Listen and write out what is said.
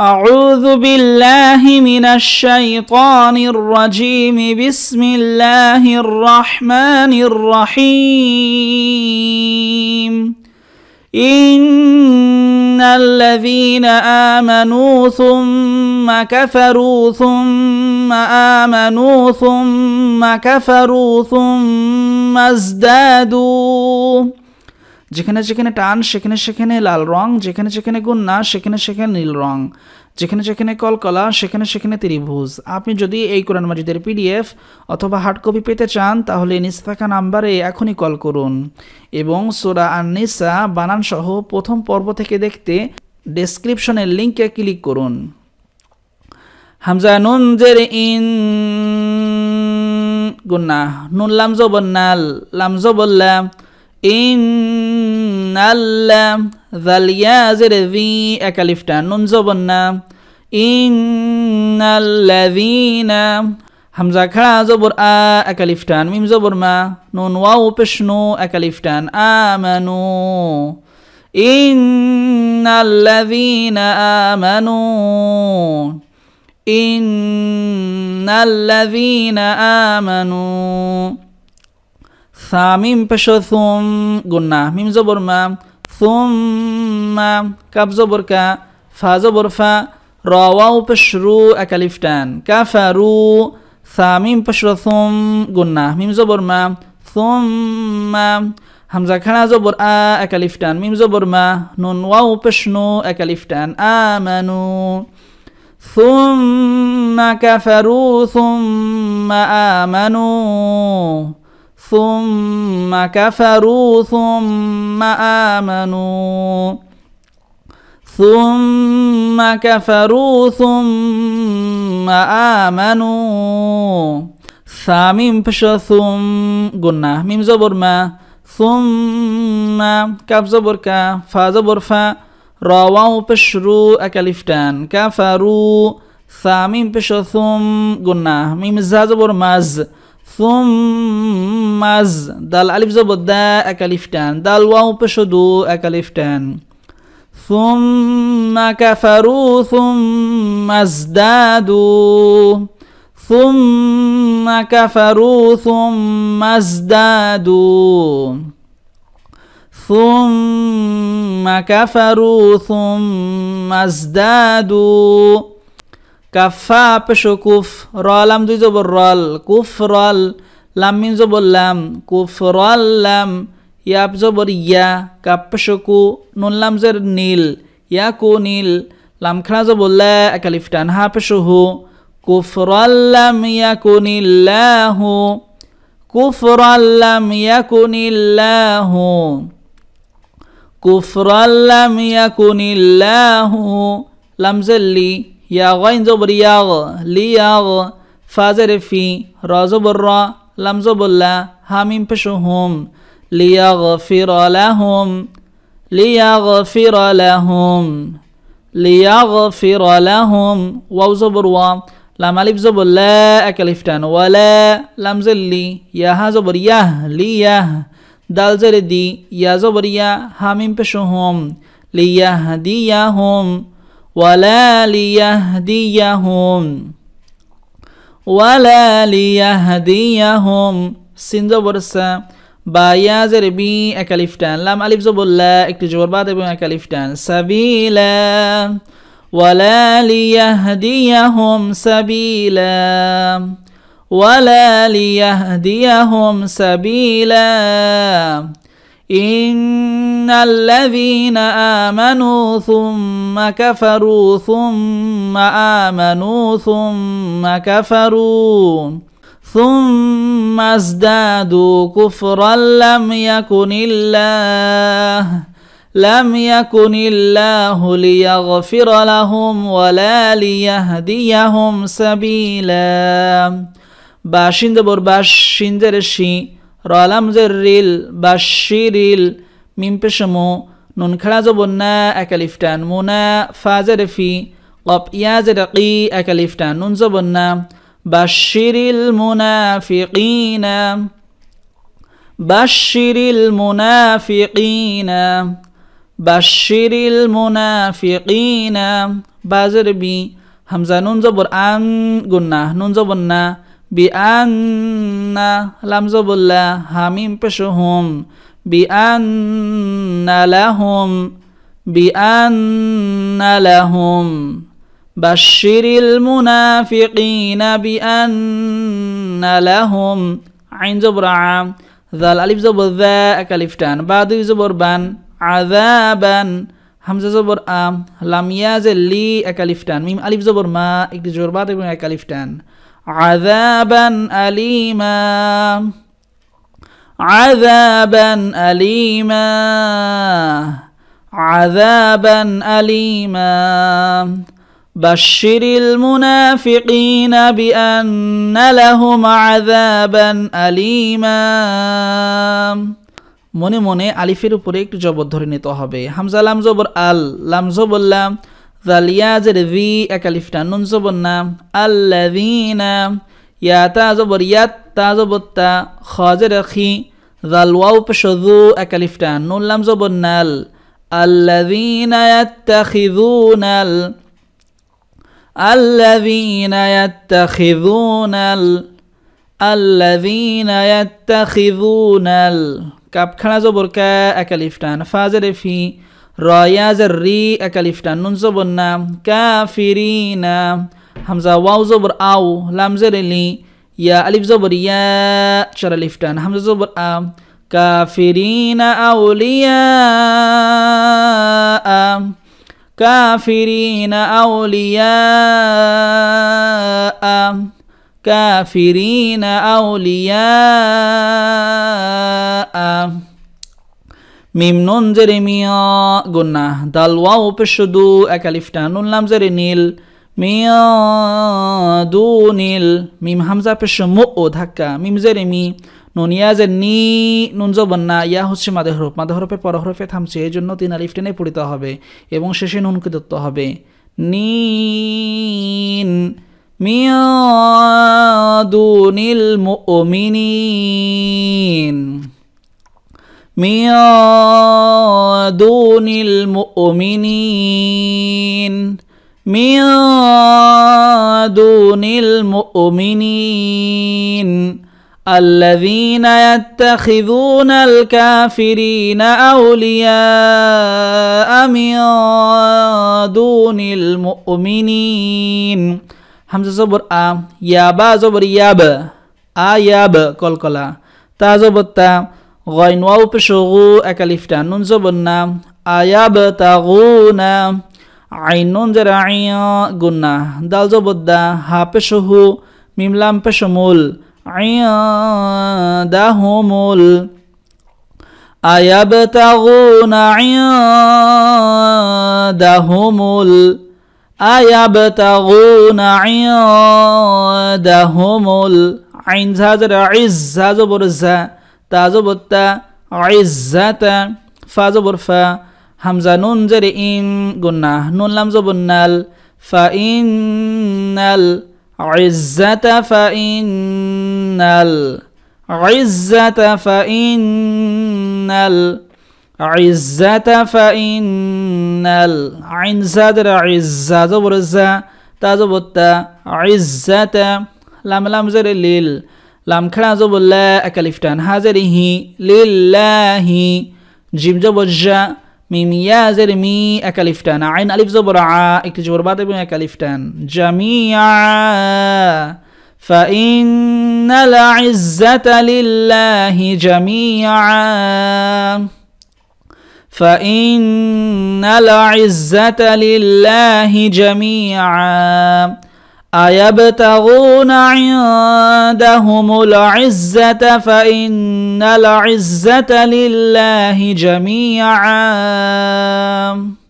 أعوذ بالله من الشيطان الرجيم بسم الله الرحمن الرحيم إن الذين آمنوا ثم كفروا ثم آمنوا ثم كفروا ثم ازدادوا যেখানে যেখানে টান সেখানে সেখানে লাল রং যেখানে যেখানে গুন্না সেখানে সেখানে নীল রং যেখানে যেখানে কলকলা সেখানে সেখানে ত্রিভুজ আপনি যদি এই কোরআন মাজিদের পিডিএফ অথবা হার্ড কপি পেতে চান তাহলে নিচ থাকা নাম্বারে এখনই কল করুন এবং সোরা আর নিসা বানানসহ প্রথম পর্ব থেকে দেখতে ডেসক্রিপশনের লিঙ্কে ক্লিক করুন হামজা নুন জের ইন গুন্না নুন লামজবন্নাল বললাম إن الله ذليازر في أكاليفتا ننزبنا إن الذين همزة خرا زبر آ أكاليفتان ميم زبر ما نون واو بشنو أكاليفتان آمنوا إن الذين آمنوا إن الذين آمنوا ثامیم پشو ثم گناه میم زبر ما ثم کب زبر کا فا زبر فا راواو پش رو اکلیفتن کفرو ثامیم پش رو ثم گناه میم زبر ما ثم همزه کنه زبر ا اکلیفتن میم زبر ما نون و پش اکلیفتن آمنو ثم کفرو ثم آمنو ثم كفروا ثم امنوا ثم كفروا ثم امنوا ثامين بشا ثم قلنا ميم زبر ما ثم كاف زبر كا فا زبر فا راواو بشرو اکلیفتن كفروا ثامين بشا ثم قلنا ميم زبر مز ثم از دال الف زبر دا اكاليفتان دال واو بشدو اكاليفتان ثم كفروا ثم ازدادوا ثم كفروا ثم ازدادوا ثم كفروا ثم ازدادوا কাফা পেশো কুফ র লাম দুই জবর রল কুফ রল লাম মিন জবর লাম কুফ রল লাম ইয়াপ জবর ইয়া পেশো কু নুন লাম জের নীল ইয়া কু নীল লাম খা জবর লা একালিফ টান হা পেশু হু কুফরাল্লাম ইয়াকুনিল্লাহু কুফরাল্লাম ইয়াকুনিল্লাহু কুফরাল্লাম ইয়াকুনিল্লাহু লামজাল্লি يا غين زبر یاغ لیاغ فازر في را زبر را لم زبر لا همین پشهم ليغفر لهم ليغفر لهم ليغفر لهم واو زبر و لام الف زبر لا اكلفتان ولا لم زلي يا ها زبر يه ليه دال زر يا زبر يا همين پشهم ليهديهم ولا ليهديهم ولا ليهديهم سند برسا با يا زربي اكاليفتان لام الف زبولا اكتجور بعد بي اكاليفتان سبيلا ولا ليهديهم سبيلا ولا ليهديهم سبيلا ان الذين امنوا ثم كفروا ثم امنوا ثم كفروا ثم ازدادوا كفرا لم يكن الله لم يكن الله ليغفر لهم ولا ليهديهم سبيلا باشند بر باشندر شي রলাম জেরিল বা শিরিল মিমপেশমু নুন খেড়া জবন্না একালিফটান মুনা ফাজারেফি কপ ইয়াজের কি একালিফটান নুন জবন্না বাশিরিল মুনাফিকিনা বাশিরিল মুনাফিকিনা বাশিরিল মুনাফিকিনা বাজে বি হামজা নুন জবর আন গুন্না নুন জবন্না বিআন্না লামজবুল্লা হামিম পেশহুম বিআন্না লাহুম বিআন্না বাশিরিল মুনাফিকিনা বিআন্না আইন জবরা জাল আলিফ জবর জা এক আলিফ জবর বান আযাবান হামজা জবর আম লামিয়া মিম আলিফ জবর মা একটি জোর বাদ এবং এক عذابا أليما عذابا أليما عذابا أليما بشر المنافقين بأن لهم عذابا أليما মনে মনে আলিফের উপরে একটু জবর ধরে নিতে হবে হামজা লাম জবর আল লাম জালিয়াজের ভি একালিফটা নুন জবর না আল্লাদিনা ইয়া তা জবর ইয়াত তা জবর তা খজের খি জাল ওয়াউ পেশু একালিফটা নুন লাম জবর নাল الذين يتخذون ال... الذين يتخذون ال... الذين يتخذون ال... كاب كنا زبر كا أكاليفتان فازر في رايا الري أكاليفتان نون زبنا كافرين همزة واو زبر أو لام زر لي يا ألف زبر يا شر الإفتان همزة زبر أم كافرين أولياء كافرين أولياء كافرين أولياء মিম নুন জেরে মিয়া গুন্না দাল ওয়াও পেশ দু একালিফটা নুন লাম জেরে নীল মিয়া দু নীল মিম হামজা পেশ মো ও ধাক্কা মিম জেরেমি নুনিয়া নুন ইয়া যে নি নুন জবন্না ইয়া হচ্ছে মাদে হরফ মাদে হরফের পর হরফে থামছে এই জন্য তিন আলিফ টেনে পড়িতে হবে এবং শেষে নুনকে দত্ত হবে নিন মিয়া ও মুমিনিন من دون المؤمنين من دون المؤمنين الذين يتخذون الكافرين اولياء من دون المؤمنين حمزة زبر ا يابا زبر ياب ا ياب كلا تا زبر تا غين واو بشغو أكاليف تانون زبنا أيبتغون عين زرعي قلنا دال زبدا ها بشهو ميم لام بشمول عندهم أيبتغون عندهم أيبتغون عندهم العين هذا عز هذا برزة تا زبر تا عزة فا زبر فا همزة نون زر إن قلنا نون لم زبر نال فإن العزة فإن العزة فإن العزة فإن العين زادر عزة زبر الزا تازبط عزة لم لم زر الليل لام خڑا زبر لا أكلفتان هي لله جيم زبر جا ميم يا زر مي أكلفتان عين ألف زبر رعا إكجبر بعد بين أكلفتان جميعا فإن العزة لله جميعا فإن العزة لله جميعا أيبتغون عندهم العزة فإن العزة لله جميعا